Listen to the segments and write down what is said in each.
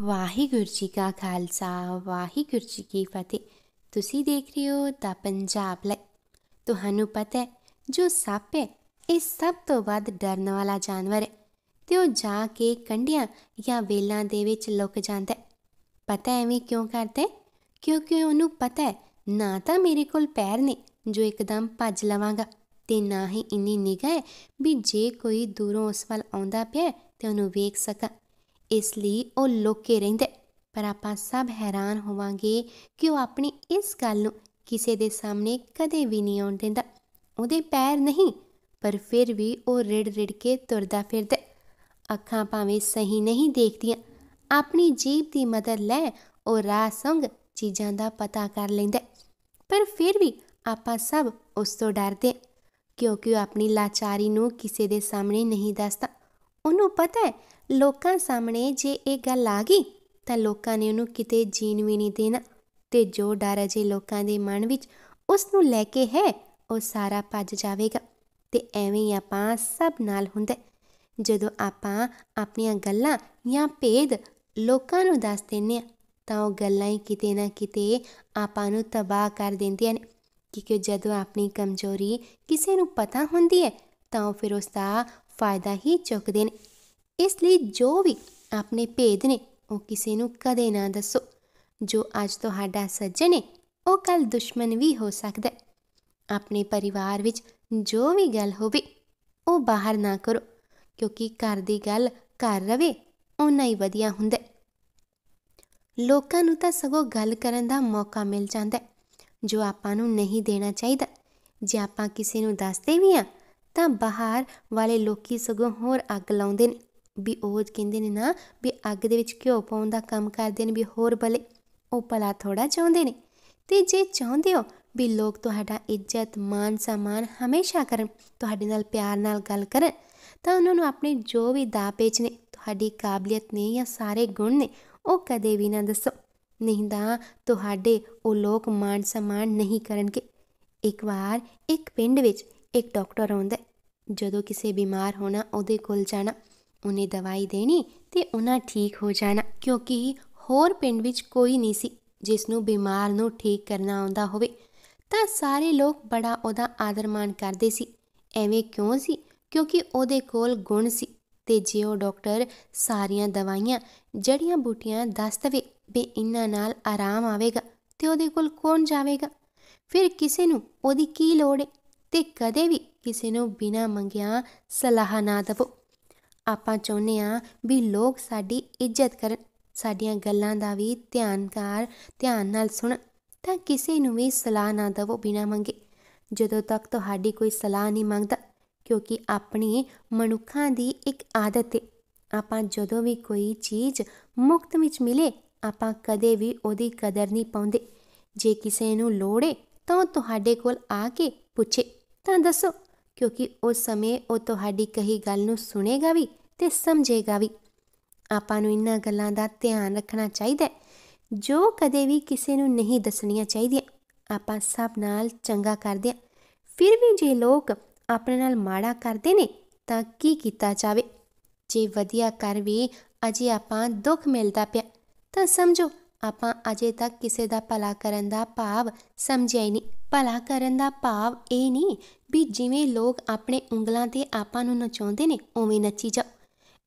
ਵਾਹਿਗੁਰੂ ਜੀ ਕਾ ਖਾਲਸਾ ਵਾਹਿਗੁਰੂ ਜੀ ਕੀ ਫਤਿਹ ਤੁਸੀਂ ਦੇਖ ਰਹੇ ਹੋ ਦਾ ਪੰਜਾਬ ਲੈ ਤੁਹਾਨੂੰ ਪਤਾ ਹੈ ਜੋ ਸੱਪ ਹੈ ਇਹ ਸਭ ਤੋਂ ਵੱਧ ਡਰਨ ਵਾਲਾ ਜਾਨਵਰ ਹੈ ਤੇ ਉਹ ਜਾ ਕੇ ਕੰਡਿਆਂ ਜਾਂ ਵੇਲਾਂ ਦੇ ਵਿੱਚ ਲੁਕ ਜਾਂਦਾ ਹੈ ਪਤਾ ਐਵੇਂ ਕਿਉਂ ਕਰਦਾ ਕਿਉਂਕਿ ਉਹਨੂੰ ਪਤਾ ਹੈ ਨਾ ਤਾਂ ਮੇਰੇ ਕੋਲ ਪੈਰ ਨੇ ਜੋ ਇੱਕਦਮ ਭੱਜ ਲਵਾਂਗਾ ਤੇ ਨਾ ਹੀ ਇੰਨੀ ਨਿਗਾਹ ਵੀ ਜੇ ਕੋਈ ਦੂਰੋਂ ਉਸ ਵੱਲ ਆਉਂਦਾ ਪਿਆ ਤੇ ਉਹਨੂੰ ਵੇਖ ਸਕਾਂ ਇਸ ਲਈ ਉਹ ਲੋਕੇ ਰਹਿੰਦੇ ਪਰ ਆਪਾਂ ਸਭ ਹੈਰਾਨ ਹੋਵਾਂਗੇ ਕਿ ਉਹ ਆਪਣੀ ਇਸ ਗੱਲ ਨੂੰ ਕਿਸੇ ਦੇ ਸਾਹਮਣੇ ਕਦੇ ਵੀ ਨਹੀਂ ਆਉਣ ਦਿੰਦਾ ਉਹਦੇ ਪੈਰ ਨਹੀਂ ਪਰ ਫਿਰ ਵੀ ਉਹ ਰਿੜ ਰਿੜ ਕੇ ਤੁਰਦਾ ਫਿਰਦਾ ਅੱਖਾਂ ਭਾਵੇਂ ਸਹੀ ਨਹੀਂ ਦੇਖਦੀਆਂ ਆਪਣੀ ਜੀਬ ਦੀ ਮਦਦ ਲੈ ਉਹ ਰਾਹ ਸੰਗ ਚੀਜ਼ਾਂ ਦਾ ਪਤਾ ਕਰ ਲੈਂਦਾ ਪਰ ਫਿਰ ਵੀ ਆਪਾਂ ਸਭ ਉਸ ਤੋਂ ਡਰਦੇ ਕਿਉਂਕਿ ਉਹ ਆਪਣੀ ਲਾਚਾਰੀ ਨੂੰ ਕਿਸੇ ਦੇ ਸਾਹਮਣੇ ਨਹੀਂ ਦੱਸਦਾ ਉਹਨੂੰ ਪਤਾ ਹੈ ਲੋਕਾਂ ਸਾਹਮਣੇ ਜੇ ਇਹ ਗੱਲ ਆ ਗਈ ਤਾਂ ਲੋਕਾਂ ਨੇ ਉਹਨੂੰ ਕਿਤੇ ਜੀਣ ਵੀ ਨਹੀਂ ਦੇਣਾ ਤੇ ਜੋ ਡਰ ਹੈ ਜੇ ਲੋਕਾਂ ਦੇ ਮਨ ਵਿੱਚ ਉਸ ਨੂੰ ਲੈ ਕੇ ਹੈ ਉਹ ਸਾਰਾ ਭੱਜ ਜਾਵੇਗਾ ਤੇ ਐਵੇਂ ਹੀ ਆਪਾਂ ਸਭ ਨਾਲ ਹੁੰਦਾ ਜਦੋਂ ਆਪਾਂ ਆਪਣੀਆਂ ਗੱਲਾਂ ਜਾਂ ਭੇਦ ਲੋਕਾਂ ਨੂੰ ਦੱਸ ਦਿੰਨੇ ਆ ਤਾਂ ਉਹ ਗੱਲਾਂ ਹੀ ਕਿਤੇ ਨਾ ਕਿਤੇ ਆਪਾਂ ਨੂੰ ਤਬਾਹ ਕਰ ਦਿੰਦੀਆਂ ਨੇ ਕਿਉਂਕਿ ਜਦੋਂ ਆਪਣੀ ਕਮਜ਼ੋਰੀ ਕਿਸੇ ਨੂੰ ਪਤਾ ਹੁੰਦੀ ਹੈ ਤਾਂ ਉਹ ਫਿਰ ਉਸ ਦਾ ਫਾਇਦਾ ਹੀ ਚੁੱਕਦੇ ਨੇ ਇਸ ਲਈ ਜੋ ਵੀ ਆਪਣੇ ਭੇਦ ਨੇ ਉਹ ਕਿਸੇ ਨੂੰ ਕਦੇ ਨਾ ਦੱਸੋ ਜੋ ਅੱਜ ਤੁਹਾਡਾ ਸੱਜਣ ਹੈ ਉਹ ਕੱਲ ਦੁਸ਼ਮਣ ਵੀ ਹੋ ਸਕਦਾ ਹੈ ਆਪਣੇ ਪਰਿਵਾਰ ਵਿੱਚ ਜੋ ਵੀ ਗੱਲ ਹੋਵੇ ਉਹ ਬਾਹਰ ਨਾ ਕਰੋ ਕਿਉਂਕਿ ਘਰ ਦੀ ਗੱਲ ਘਰ ਰਵੇ ਉਨਾ ਹੀ ਵਧੀਆ ਹੁੰਦਾ ਲੋਕਾਂ ਨੂੰ ਤਾਂ ਸਗੋਂ ਗੱਲ ਕਰਨ ਦਾ ਮੌਕਾ ਮਿਲ ਜਾਂਦਾ ਜੋ ਆਪਾਂ ਨੂੰ ਨਹੀਂ ਦੇਣਾ ਚਾਹੀਦਾ ਜੇ ਆਪਾਂ ਕਿਸੇ ਨੂੰ ਦੱਸਦੇ ਵੀ ਆ ਤਾਂ ਬਾਹਰ ਵਾਲੇ ਲੋਕੀ ਸਗੋਂ ਹੋਰ ਅੱਗ ਲਾਉਂਦੇ ਨੇ ਵੀ ਉਹ ਕਹਿੰਦੇ ਨੇ ਨਾ ਵੀ ਅੱਗ ਦੇ ਵਿੱਚ ਘਿਓ ਪਾਉਣ ਦਾ ਕੰਮ ਕਰਦੇ ਨੇ ਵੀ ਹੋਰ ਭਲੇ ਉਹ ਭਲਾ ਥੋੜਾ ਚਾਹੁੰਦੇ ਨੇ ਤੇ ਜੇ ਚਾਹੁੰਦੇ ਹੋ ਵੀ ਲੋਕ ਤੁਹਾਡਾ ਇੱਜ਼ਤ ਮਾਨ ਸਨਮਾਨ ਹਮੇਸ਼ਾ ਕਰਨ ਤੁਹਾਡੇ ਨਾਲ ਪਿਆਰ ਨਾਲ ਗੱਲ ਕਰਨ ਤਾਂ ਉਹਨਾਂ ਨੂੰ ਆਪਣੇ ਜੋ ਵੀ ਦਾਪੇਚ ਨੇ ਤੁਹਾਡੀ ਕਾਬਲੀਅਤ ਨੇ ਜਾਂ ਸਾਰੇ ਗੁਣ ਨੇ ਉਹ ਕਦੇ ਵੀ ਨਾ ਦੱਸੋ ਨਹੀਂ ਤਾਂ ਤੁਹਾਡੇ ਉਹ ਲੋਕ ਮਾਨ ਸਨਮਾਨ ਨਹੀਂ ਕਰਨਗੇ ਇੱਕ ਵਾਰ ਇੱਕ ਪਿੰਡ ਵਿੱਚ ਇੱਕ ਡਾਕਟਰ ਆਉਂਦਾ ਜਦੋਂ ਕਿਸੇ ਬਿਮਾਰ ਹੋਣਾ ਉਹਦੇ ਕੋਲ ਜਾਣਾ ਉਹਨੇ ਦਵਾਈ ਦੇਣੀ ਤੇ ਉਹਨਾਂ ਠੀਕ ਹੋ ਜਾਣਾ ਕਿਉਂਕਿ ਹੋਰ ਪਿੰਡ ਵਿੱਚ ਕੋਈ ਨਹੀਂ ਸੀ ਜਿਸ ਨੂੰ ਬਿਮਾਰ ਨੂੰ ਠੀਕ ਕਰਨਾ ਆਉਂਦਾ ਹੋਵੇ ਤਾਂ ਸਾਰੇ ਲੋਕ ਬੜਾ ਉਹਦਾ ਆਦਰ ਮਾਣ ਕਰਦੇ ਸੀ ਐਵੇਂ ਕਿਉਂ ਸੀ ਕਿਉਂਕਿ ਉਹਦੇ ਕੋਲ ਗੁਣ ਸੀ ਤੇ ਜੇ ਉਹ ਡਾਕਟਰ ਸਾਰੀਆਂ ਦਵਾਈਆਂ ਜੜੀਆਂ ਬੂਟੀਆਂ ਦੱਸ ਦਵੇ ਵੀ ਇਹਨਾਂ ਨਾਲ ਆਰਾਮ ਆਵੇਗਾ ਤੇ ਉਹਦੇ ਕੋਲ ਕੌਣ ਜਾਵੇਗਾ ਫਿਰ ਕਿਸੇ ਨੂੰ ਉਹਦੀ ਕੀ ਲੋੜ ਹੈ ਤੇ ਕਦੇ ਵੀ ਕਿਸੇ ਨੂੰ ਬਿਨਾਂ ਮੰਗਿਆ ਸਲਾਹ ਨਾ ਦਿਵੋ ਆਪਾਂ ਚਾਹੁੰਦੇ ਆ ਵੀ ਲੋਕ ਸਾਡੀ ਇੱਜ਼ਤ ਕਰਨ ਸਾਡੀਆਂ ਗੱਲਾਂ ਦਾ ਵੀ ਧਿਆਨਕਾਰ ਧਿਆਨ ਨਾਲ ਸੁਣ ਤਾਂ ਕਿਸੇ ਨੂੰ ਵੀ ਸਲਾਹ ਨਾ ਦਿਵੋ ਬਿਨਾਂ ਮੰਗੇ ਜਦੋਂ ਤੱਕ ਤੁਹਾਡੀ ਕੋਈ ਸਲਾਹ ਨਹੀਂ ਮੰਗਦਾ ਕਿਉਂਕਿ ਆਪਣੀ ਮਨੁੱਖਾਂ ਦੀ ਇੱਕ ਆਦਤ ਹੈ ਆਪਾਂ ਜਦੋਂ ਵੀ ਕੋਈ ਚੀਜ਼ ਮੁਫਤ ਵਿੱਚ ਮਿਲੇ ਆਪਾਂ ਕਦੇ ਵੀ ਉਹਦੀ ਕਦਰ ਨਹੀਂ ਪਾਉਂਦੇ ਜੇ ਕਿਸੇ ਨੂੰ ਲੋੜੇ ਤਾਂ ਤੁਹਾਡੇ ਕੋਲ ਆ ਕੇ ਪੁੱਛੇ ਤਾਂ ਦੱਸੋ ਕਿਉਂਕਿ ਉਸ ਸਮੇਂ ਉਹ ਤੁਹਾਡੀ ਕਹੀ ਗੱਲ ਨੂੰ ਸੁਣੇਗਾ ਵੀ ਤੇ ਸਮਝੇਗਾ ਵੀ ਆਪਾਂ ਨੂੰ ਇਨ੍ਹਾਂ ਗੱਲਾਂ ਦਾ ਧਿਆਨ ਰੱਖਣਾ ਚਾਹੀਦਾ ਜੋ ਕਦੇ ਵੀ ਕਿਸੇ ਨੂੰ ਨਹੀਂ ਦੱਸਣੀਆਂ ਚਾਹੀਦੀਆਂ ਆਪਾਂ ਸਭ ਨਾਲ ਚੰਗਾ ਕਰਦੇ ਫਿਰ ਵੀ ਜੇ ਲੋਕ ਆਪਣੇ ਨਾਲ ਮਾੜਾ ਕਰਦੇ ਨੇ ਤਾਂ ਕੀ ਕੀਤਾ ਜਾਵੇ ਜੇ ਵਧੀਆ ਕਰ ਵੀ ਅਜੇ ਆਪਾਂ ਦੁੱਖ ਮਿਲਦਾ ਪਿਆ ਤਾਂ ਸਮਝੋ ਆਪਾਂ ਅਜੇ ਤੱਕ ਕਿਸੇ ਦਾ ਭਲਾ ਕਰਨ ਦਾ ਭਾਵ ਸਮਝਿਆ ਹੀ ਨਹੀਂ ਭਲਾ ਕਰਨ ਦਾ ਭਾਵ ਇਹ ਨਹੀਂ ਵੀ ਜਿਵੇਂ ਲੋਕ ਆਪਣੇ ਉਂਗਲਾਂ ਤੇ ਆਪਾਂ ਨੂੰ ਨਚਾਉਂਦੇ ਨੇ ਉਵੇਂ ਨੱਚੀ ਜਾ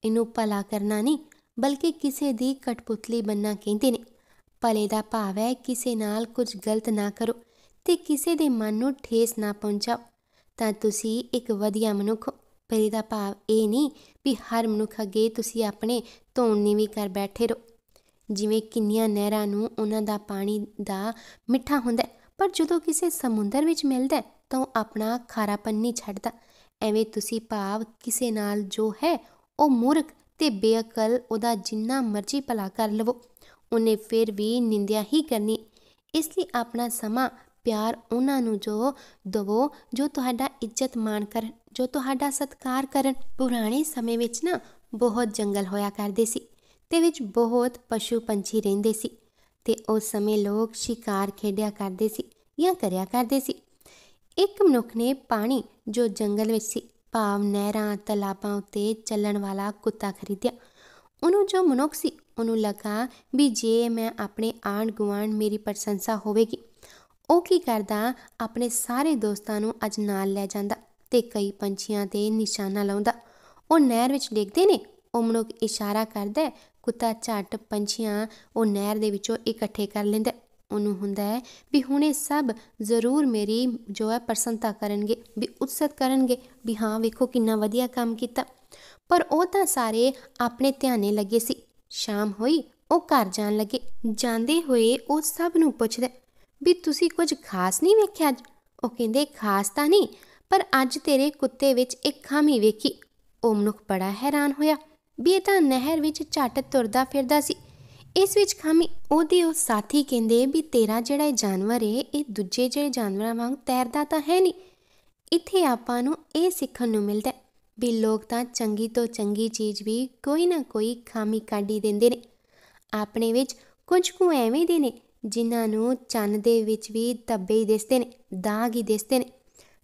ਇਹਨੂੰ ਭਲਾ ਕਰਨਾ ਨਹੀਂ ਬਲਕਿ ਕਿਸੇ ਦੀ ਕਟਪੁਤਲੀ ਬੰਨਾ ਕਹਿੰਦੇ ਨੇ ਭਲੇ ਦਾ ਭਾਵ ਹੈ ਕਿਸੇ ਨਾਲ ਕੁਝ ਗਲਤ ਨਾ ਕਰੋ ਤੇ ਕਿਸੇ ਦੇ ਮਨ ਨੂੰ ਠੇਸ ਨਾ ਪਹੁੰਚਾਓ ਤਾਂ ਤੁਸੀਂ ਇੱਕ ਵਧੀਆ ਮਨੁੱਖ ਭਲੇ ਦਾ ਭਾਵ ਇਹ ਨਹੀਂ ਵੀ ਹਰ ਮਨੁੱਖ ਅਗੇ ਤੁਸੀਂ ਆਪਣੇ ਧੋਣੀ ਵੀ ਕਰ ਬੈਠੇ ਰਹੋ ਜਿਵੇਂ ਕਿੰਨੀਆਂ ਨਹਿਰਾਂ ਨੂੰ ਉਹਨਾਂ ਦਾ ਪਾਣੀ ਦਾ ਮਿੱਠਾ ਹੁੰਦਾ ਪਰ ਜਦੋਂ ਕਿਸੇ ਸਮੁੰਦਰ ਵਿੱਚ ਮਿਲਦਾ ਤਾਂ ਉਹ ਆਪਣਾ ਖਾਰਾਪਨ ਨਹੀਂ ਛੱਡਦਾ ਐਵੇਂ ਤੁਸੀਂ ਭਾਵ ਕਿਸੇ ਨਾਲ ਜੋ ਹੈ ਉਹ ਮੂਰਖ ਤੇ ਬੇਅਕਲ ਉਹਦਾ ਜਿੰਨਾ ਮਰਜ਼ੀ ਭਲਾ ਕਰ ਲਵੋ ਉਹਨੇ ਫਿਰ ਵੀ ਨਿੰਦਿਆ ਹੀ ਕਰਨੀ ਇਸ ਲਈ ਆਪਣਾ ਸਮਾਂ ਪਿਆਰ ਉਹਨਾਂ ਨੂੰ ਜੋ ਦਵੋ ਜੋ ਤੁਹਾਡਾ ਇੱਜ਼ਤ ਮਾਣ ਕਰ ਜੋ ਤੁਹਾਡਾ ਸਤਿਕਾਰ ਕਰਨ ਪੁਰਾਣੇ ਸਮੇਂ ਵਿੱਚ ਨਾ ਬਹੁਤ ਜੰਗਲ ਹੋਇਆ ਕਰਦੇ ਸੀ ਤੇ ਵਿੱਚ ਬਹੁਤ ਪਸ਼ੂ ਪੰਛੀ ਰਹਿੰਦੇ ਸੀ ਤੇ ਉਸ ਸਮੇਂ ਲੋਕ ਸ਼ਿਕਾਰ ਖੇਡਿਆ ਕਰਦੇ ਸੀ ਜਾਂ ਕਰਿਆ ਕਰਦੇ ਸੀ ਇੱਕ ਮਨੁੱਖ ਨੇ ਪਾਣੀ ਜੋ ਜੰਗਲ ਵਿੱਚ ਸੀ ਭਾਵ ਨਹਿਰਾਂ ਤਲਾਬਾਂ ਉਤੇ ਚੱਲਣ ਵਾਲਾ ਕੁੱਤਾ ਖਰੀਦਿਆ ਉਹਨੂੰ ਜੋ ਮਨੁੱਖ ਸੀ ਉਹਨੂੰ ਲੱਗਾ ਵੀ ਜੇ ਮੈਂ ਆਪਣੇ ਆਂਡ ਗੁਆਣ ਮੇਰੀ ਪ੍ਰਸ਼ੰਸਾ ਹੋਵੇਗੀ ਉਹ ਕੀ ਕਰਦਾ ਆਪਣੇ ਸਾਰੇ ਦੋਸਤਾਂ ਨੂੰ ਅੱਜ ਨਾਲ ਲੈ ਜਾਂਦਾ ਤੇ ਕਈ ਪੰਛੀਆਂ ਤੇ ਨਿਸ਼ਾਨਾ ਲਾਉਂਦਾ ਉਹ ਨਹਿਰ ਵਿੱਚ ਡਿੱਗਦੇ ਨੇ ਉਹ ਮਨੁੱਖ ਇਸ਼ਾਰਾ ਕਰਦਾ ਕੁੱਤਾ ਝੱਟ ਪੰਛੀਆਂ ਉਹ ਨਹਿਰ ਦੇ ਵਿੱਚੋਂ ਇਕੱਠੇ ਕਰ ਲੈਂਦਾ ਉਹਨੂੰ ਹੁੰਦਾ ਹੈ ਵੀ ਹੁਣੇ ਸਭ ਜ਼ਰੂਰ ਮੇਰੀ ਜੋ ਹੈ ਪ੍ਰਸੰਤਾ ਕਰਨਗੇ ਵੀ ਉਤਸਤ ਕਰਨਗੇ ਵੀ ਹਾਂ ਵੇਖੋ ਕਿੰਨਾ ਵਧੀਆ ਕੰਮ ਕੀਤਾ ਪਰ ਉਹ ਤਾਂ ਸਾਰੇ ਆਪਣੇ ਧਿਆਨੇ ਲੱਗੇ ਸੀ ਸ਼ਾਮ ਹੋਈ ਉਹ ਘਰ ਜਾਣ ਲੱਗੇ ਜਾਂਦੇ ਹੋਏ ਉਹ ਸਭ ਨੂੰ ਪੁੱਛਦਾ ਵੀ ਤੁਸੀਂ ਕੁਝ ਖਾਸ ਨਹੀਂ ਵੇਖਿਆ ਅੱਜ ਉਹ ਕਹਿੰਦੇ ਖਾਸ ਤਾਂ ਨਹੀਂ ਪਰ ਅੱਜ ਤੇਰੇ ਕੁੱਤੇ ਵਿੱਚ ਇੱਕ ਖਾਮੀ ਵੇਖੀ ਉਹ ਮਨੁੱਖ ਬੜਾ ਹੈਰਾਨ ਹੋਇਆ ਵੀ ਤਾਂ ਨਹਿਰ ਵਿੱਚ ਛੱਟ ਤੁਰਦਾ ਫਿਰਦਾ ਸੀ ਇਸ ਵਿੱਚ ਖਾਮੀ ਉਹਦੇ ਉਹ ਸਾਥੀ ਕਹਿੰਦੇ ਵੀ ਤੇਰਾ ਜਿਹੜਾ ਇਹ ਜਾਨਵਰ ਏ ਇਹ ਦੂਜੇ ਜਿਹੜੇ ਜਾਨਵਰਾਂ ਵਾਂਗ ਤੈਰਦਾ ਤਾਂ ਹੈ ਨਹੀਂ ਇੱਥੇ ਆਪਾਂ ਨੂੰ ਇਹ ਸਿੱਖਣ ਨੂੰ ਮਿਲਦਾ ਵੀ ਲੋਕ ਤਾਂ ਚੰਗੀ ਤੋਂ ਚੰਗੀ ਚੀਜ਼ ਵੀ ਕੋਈ ਨਾ ਕੋਈ ਖਾਮੀ ਕਾਢੀ ਦਿੰਦੇ ਨੇ ਆਪਣੇ ਵਿੱਚ ਕੁਝ ਕੁ ਐਵੇਂ ਦੇ ਨੇ ਜਿਨ੍ਹਾਂ ਨੂੰ ਚੰਨ ਦੇ ਵਿੱਚ ਵੀ ਧੱਬੇ ਹੀ ਦਿਸਦੇ ਨੇ ਦਾਗ ਹੀ ਦਿਸਦੇ ਨੇ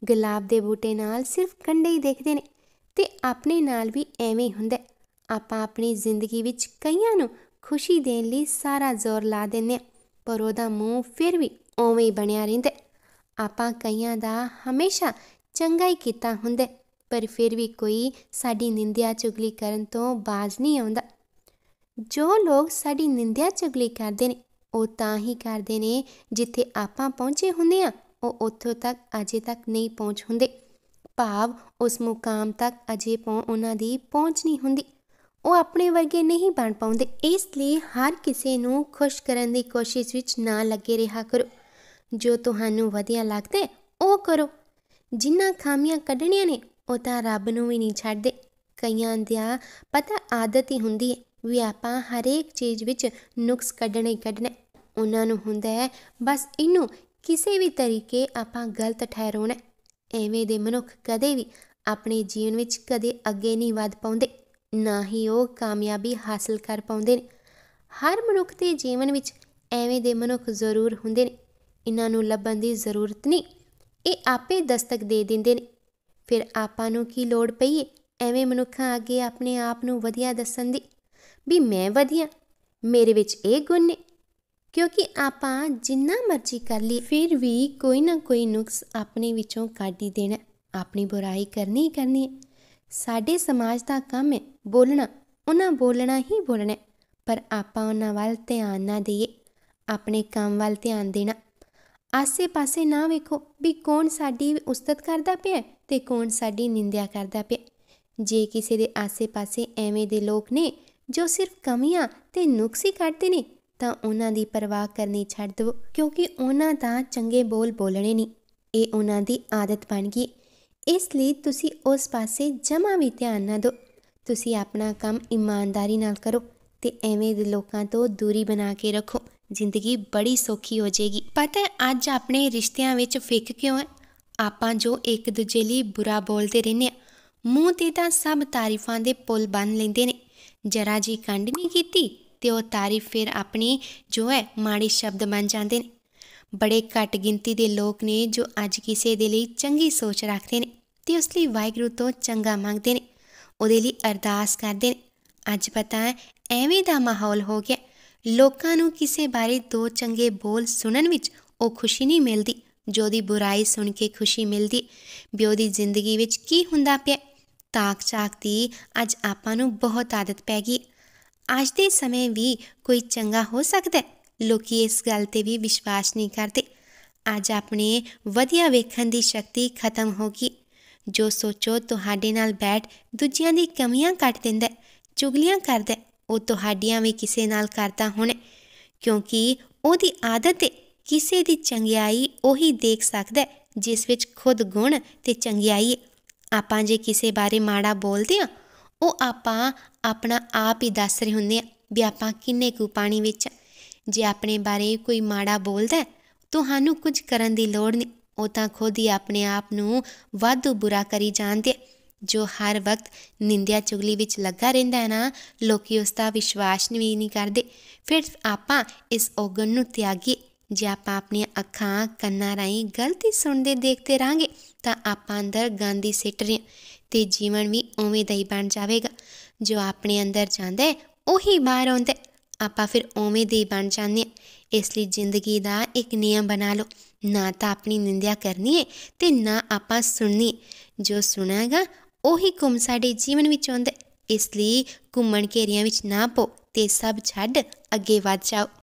ਗੁਲਾਬ ਦੇ ਬੂਟੇ ਨਾਲ ਸਿਰਫ ਕੰਡੇ ਹੀ ਦੇਖਦੇ ਨੇ ਤੇ ਆਪਣੇ ਨਾਲ ਵੀ ਐਵੇਂ ਹੁੰਦਾ ਆਪਾਂ ਆਪਣੀ ਜ਼ਿੰਦਗੀ ਵਿੱਚ ਕਈਆਂ ਨੂੰ ਖੁਸ਼ੀ ਦੇਣ ਲਈ ਸਾਰਾ ਜ਼ੋਰ ਲਾ ਦਿੰਨੇ ਪਰ ਉਹਦਾ ਮੂੰਹ ਫਿਰ ਵੀ ਉਵੇਂ ਹੀ ਬਣਿਆ ਰਹਿੰਦਾ ਆਪਾਂ ਕਈਆਂ ਦਾ ਹਮੇਸ਼ਾ ਚੰਗਾ ਹੀ ਕੀਤਾ ਹੁੰਦਾ ਪਰ ਫਿਰ ਵੀ ਕੋਈ ਸਾਡੀ ਨਿੰਦਿਆ ਚੁਗਲੀ ਕਰਨ ਤੋਂ ਬਾਜ਼ ਨਹੀਂ ਆਉਂਦਾ ਜੋ ਲੋਕ ਸਾਡੀ ਨਿੰਦਿਆ ਚੁਗਲੀ ਕਰਦੇ ਨੇ ਉਹ ਤਾਂ ਹੀ ਕਰਦੇ ਨੇ ਜਿੱਥੇ ਆਪਾਂ ਪਹੁੰਚੇ ਹੁੰਦੇ ਆ ਉਹ ਉੱਥੋਂ ਤੱਕ ਅਜੇ ਤੱਕ ਨਹੀਂ ਪਹੁੰਚ ਹੁੰਦੇ ਭਾਵ ਉਸ ਮੁਕਾਮ ਤੱਕ ਅਜੇ ਉਹਨਾਂ ਦੀ ਪਹੁੰਚ ਨਹੀਂ ਹੁੰਦੀ ਉਹ ਆਪਣੇ ਵਰਗੇ ਨਹੀਂ ਬਣ ਪਾਉਂਦੇ ਇਸ ਲਈ ਹਰ ਕਿਸੇ ਨੂੰ ਖੁਸ਼ ਕਰਨ ਦੀ ਕੋਸ਼ਿਸ਼ ਵਿੱਚ ਨਾ ਲੱਗੇ ਰਿਹਾ ਕਰੋ ਜੋ ਤੁਹਾਨੂੰ ਵਧੀਆ ਲੱਗਦਾ ਉਹ ਕਰੋ ਜਿੰਨਾ ਖਾਮੀਆਂ ਕੱਢਣੀਆਂ ਨੇ ਉਹ ਤਾਂ ਰੱਬ ਨੂੰ ਵੀ ਨਹੀਂ ਛੱਡਦੇ ਕਈਆਂ ਦਾ ਪਤਾ ਆਦਤ ਹੀ ਹੁੰਦੀ ਹੈ ਵੀ ਆਪਾਂ ਹਰੇਕ ਚੀਜ਼ ਵਿੱਚ ਨੁਕਸ ਕੱਢਣੇ ਕੱਢਣੇ ਕੱਢਣਾ ਉਹਨਾਂ ਨੂੰ ਹੁੰਦਾ ਹੈ ਬਸ ਇਹਨੂੰ ਕਿਸੇ ਵੀ ਤਰੀਕੇ ਆਪਾਂ ਗਲਤ ਠਹਿਰਾਉਣਾ ਐਵੇਂ ਦੇ ਮਨੁੱਖ ਕਦੇ ਵੀ ਆਪਣੇ ਜੀਵਨ ਵਿੱਚ ਕਦੇ ਅੱਗੇ ਨਹੀਂ ਵਧ ਪਾਉਂਦੇ ਨਾ ਹੀ ਉਹ ਕਾਮਯਾਬੀ ਹਾਸਲ ਕਰ ਪਾਉਂਦੇ ਨੇ ਹਰ ਮਨੁੱਖ ਦੇ ਜੀਵਨ ਵਿੱਚ ਐਵੇਂ ਦੇ ਮਨੁੱਖ ਜ਼ਰੂਰ ਹੁੰਦੇ ਨੇ ਇਹਨਾਂ ਨੂੰ ਲੱਭਣ ਦੀ ਜ਼ਰੂਰਤ ਨਹੀਂ ਇਹ ਆਪੇ ਦਸਤਕ ਦੇ ਦਿੰਦੇ ਨੇ ਫਿਰ ਆਪਾਂ ਨੂੰ ਕੀ ਲੋੜ ਪਈ ਐਵੇਂ ਮਨੁੱਖਾਂ ਅੱਗੇ ਆਪਣੇ ਆਪ ਨੂੰ ਵਧੀਆ ਦੱਸਣ ਦੀ ਵੀ ਮੈਂ ਵਧੀਆ ਮੇਰੇ ਵਿੱਚ ਇਹ ਗੁਣ ਨੇ ਕਿਉਂਕਿ ਆਪਾਂ ਜਿੰਨਾ ਮਰਜ਼ੀ ਕਰ ਲਈ ਫਿਰ ਵੀ ਕੋਈ ਨਾ ਕੋਈ ਨੁਕਸ ਆਪਣੇ ਵਿੱਚੋਂ ਕੱਢ ਹੀ ਦੇਣਾ ਆਪਣੀ ਬੁਰਾਈ ਕਰਨੀ ਹੀ ਕਰਨੀ ਹੈ ਸਾਡੇ ਸਮਾਜ ਦਾ ਕੰਮ ਹੈ ਬੋਲਣਾ ਉਹਨਾਂ ਬੋਲਣਾ ਹੀ ਬੋਲਣਾ ਪਰ ਆਪਾਂ ਉਹਨਾਂ ਵੱਲ ਧਿਆਨ ਨਾ ਦੇਈਏ ਆਪਣੇ ਕੰਮ ਵੱਲ ਧਿਆਨ ਦੇਣਾ ਆਸੇ-ਪਾਸੇ ਨਾ ਵੇਖੋ ਵੀ ਕੌਣ ਸਾਡੀ ਉਸਤਤ ਕਰਦਾ ਪਿਆ ਤੇ ਕੌਣ ਸਾਡੀ ਨਿੰਦਿਆ ਕਰਦਾ ਪਿਆ ਜੇ ਕਿਸੇ ਦੇ ਆਸੇ-ਪਾਸੇ ਐਵੇਂ ਦੇ ਲੋਕ ਨੇ ਜੋ ਸਿਰਫ ਕਮੀਆਂ ਤੇ ਨੁਕਸ ਹੀ ਕੱਢਦੇ ਨੇ ਤਾਂ ਉਹਨਾਂ ਦੀ ਪਰਵਾਹ ਕਰਨੀ ਛੱਡ ਦਿਓ ਕਿਉਂਕਿ ਉਹਨਾਂ ਦਾ ਚੰਗੇ ਬੋਲ ਬੋਲਣੇ ਨਹੀਂ ਇਹ ਉਹਨਾਂ ਦੀ ਆਦਤ ਬਣ ਗਈ ਇਸ ਲਈ ਤੁਸੀਂ ਉਸ ਪਾਸੇ ਜਮਾ ਵੀ ਧਿਆਨ ਨਾ ਦਿਓ ਤੁਸੀਂ ਆਪਣਾ ਕੰਮ ਇਮਾਨਦਾਰੀ ਨਾਲ ਕਰੋ ਤੇ ਐਵੇਂ ਦੇ ਲੋਕਾਂ ਤੋਂ ਦੂਰੀ ਬਣਾ ਕੇ ਰੱਖੋ ਜ਼ਿੰਦਗੀ ਬੜੀ ਸੌਖੀ ਹੋ ਜਾਏਗੀ ਪਤਾ ਹੈ ਅੱਜ ਆਪਣੇ ਰਿਸ਼ਤਿਆਂ ਵਿੱਚ ਫਿੱਕ ਕਿਉਂ ਹੈ ਆਪਾਂ ਜੋ ਇੱਕ ਦੂਜੇ ਲਈ ਬੁਰਾ ਬੋਲਦੇ ਰਹਿੰਦੇ ਆ ਮੂੰਹ ਤੇ ਤਾਂ ਸਭ ਤਾਰੀਫਾਂ ਦੇ ਪੁੱਲ ਬੰਨ ਲੈਂਦੇ ਨੇ ਜਰਾ ਜੀ ਕੰਡ ਨਹੀਂ ਕੀਤੀ ਤੇ ਉਹ ਤਾਰੀਫ ਫਿਰ ਆਪਣੀ ਜੋ ਹੈ ਮਾੜੀ ਸ਼ਬਦ ਬਣ ਜਾਂਦੇ ਨੇ ਬੜੇ ਘੱਟ ਗਿਣਤੀ ਦੇ ਲੋਕ ਨੇ ਜੋ ਅੱਜ ਕਿਸੇ ਦੇ ਲਈ ਚੰਗੀ ਸੋਚ ਰੱਖਦੇ ਨੇ ਤੇ ਉਸ ਲਈ ਵਾਹਿਗੁਰੂ ਤੋਂ ਚੰਗਾ ਮੰਗਦੇ ਨੇ ਉਹਦੇ ਲਈ ਅਰਦਾਸ ਕਰਦੇ ਨੇ ਅੱਜ ਪਤਾ ਹੈ ਐਵੇਂ ਦਾ ਮਾਹੌਲ ਹੋ ਗਿਆ ਲੋਕਾਂ ਨੂੰ ਕਿਸੇ ਬਾਰੇ ਦੋ ਚੰਗੇ ਬੋਲ ਸੁਣਨ ਵਿੱਚ ਉਹ ਖੁਸ਼ੀ ਨਹੀਂ ਮਿਲਦੀ ਜੋ ਦੀ ਬੁਰਾਈ ਸੁਣ ਕੇ ਖੁਸ਼ੀ ਮਿਲਦੀ ਵੀ ਦੀ ਜ਼ਿੰਦਗੀ ਵਿੱਚ ਕੀ ਹੁੰਦਾ ਪਿਆ ਤਾਕ ਚਾਕ ਦੀ ਅੱਜ ਆਪਾਂ ਨੂੰ ਬਹੁਤ ਆਦਤ ਪੈ ਗਈ ਅੱਜ ਦੇ ਸਮੇਂ ਵੀ ਕੋਈ ਚੰਗਾ ਹੋ ਸਕਦਾ ਹੈ ਲੋਕੀ ਇਸ ਗੱਲ ਤੇ ਵੀ ਵਿਸ਼ਵਾਸ ਨਹੀਂ ਕਰਦੇ ਅੱਜ ਆਪਣੇ ਵਧੀਆ ਵੇਖਣ ਦੀ ਸ਼ਕਤੀ ਖਤਮ ਹੋ ਗਈ ਜੋ ਸੋਚੋ ਤੁਹਾਡੇ ਨਾਲ ਬੈਠ ਦੂਜਿਆਂ ਦੀ ਕਮੀਆਂ ਕੱਟ ਦਿੰਦਾ ਚੁਗਲੀਆਂ ਕਰਦਾ ਉਹ ਤੁਹਾਡੀਆਂ ਵੀ ਕਿਸੇ ਨਾਲ ਕਰਦਾ ਹੁਣ ਕਿਉਂਕਿ ਉਹਦੀ ਆਦਤ ਹੈ ਕਿਸੇ ਦੀ ਚੰਗਿਆਈ ਉਹੀ ਦੇਖ ਸਕਦਾ ਜਿਸ ਵਿੱਚ ਖੁਦ ਗੁਣ ਤੇ ਚੰਗਿਆਈ ਆਪਾਂ ਜੇ ਕਿਸੇ ਬਾਰੇ ਮਾੜਾ ਬੋਲਦੇ ਆ ਉਹ ਆਪਾਂ ਆਪਣਾ ਆਪ ਹੀ ਦੱਸ ਰਹੇ ਹੁੰਦੇ ਆ ਵੀ ਆਪਾਂ ਕਿੰਨੇ ਕੁ ਪਾਣੀ ਵਿੱਚ ਜੇ ਆਪਣੇ ਬਾਰੇ ਕੋਈ ਮਾੜਾ ਬੋਲਦਾ ਤੁਹਾਨੂੰ ਕੁਝ ਕਰਨ ਦੀ ਲੋੜ ਨਹੀਂ ਉਹ ਤਾਂ ਖੁਦ ਹੀ ਆਪਣੇ ਆਪ ਨੂੰ ਵਾਧੂ ਬੁਰਾ ਕਰੀ ਜਾਂਦੇ ਜੋ ਹਰ ਵਕਤ ਨਿੰਦਿਆ ਚੁਗਲੀ ਵਿੱਚ ਲੱਗਾ ਰਹਿੰਦਾ ਹੈ ਨਾ ਲੋਕੀ ਉਸ ਦਾ ਵਿਸ਼ਵਾਸ ਵੀ ਨਹੀਂ ਕਰਦੇ ਫਿਰ ਆਪਾਂ ਇਸ ਔਗਣ ਨੂੰ ਤਿਆਗੀ ਜੇ ਆਪਾਂ ਆਪਣੀਆਂ ਅੱਖਾਂ ਕੰਨਾਂ ਰਾਹੀਂ ਗਲਤੀ ਸੁਣਦੇ ਦੇਖਦੇ ਰਾਂਗੇ ਤਾਂ ਆਪਾਂ ਅੰਦਰ ਗਾਂਦੀ ਸਿੱਟ ਰਹੇ ਤੇ ਜੀਵਨ ਵੀ ਉਵੇਂ ਦਾ ਹੀ ਬਣ ਜਾਵੇਗਾ ਜੋ ਆਪਣੇ ਅੰਦਰ ਜਾਂਦਾ ਉਹੀ ਬਾਹਰ ਆਉਂਦਾ ਆਪਾਂ ਫਿਰ ਓਵੇਂ ਦੇ ਬਣ ਜਾਂਦੇ ਆ ਇਸ ਲਈ ਜ਼ਿੰਦਗੀ ਦਾ ਇੱਕ ਨਿਯਮ ਬਣਾ ਲਓ ਨਾ ਤਾਂ ਆਪਣੀ ਨਿੰਦਿਆ ਕਰਨੀ ਹੈ ਤੇ ਨਾ ਆਪਾਂ ਸੁਣਨੀ ਜੋ ਸੁਣਾਗਾ ਉਹੀ ਕੁਮ ਸਾਡੇ ਜੀਵਨ ਵਿੱਚ ਆਉਂਦਾ ਇਸ ਲਈ ਘੁੰਮਣ ਘੇਰੀਆਂ ਵਿੱਚ ਨਾ ਪੋ ਤੇ ਸਭ ਛੱਡ ਅੱਗੇ ਵੱਧ ਜਾਓ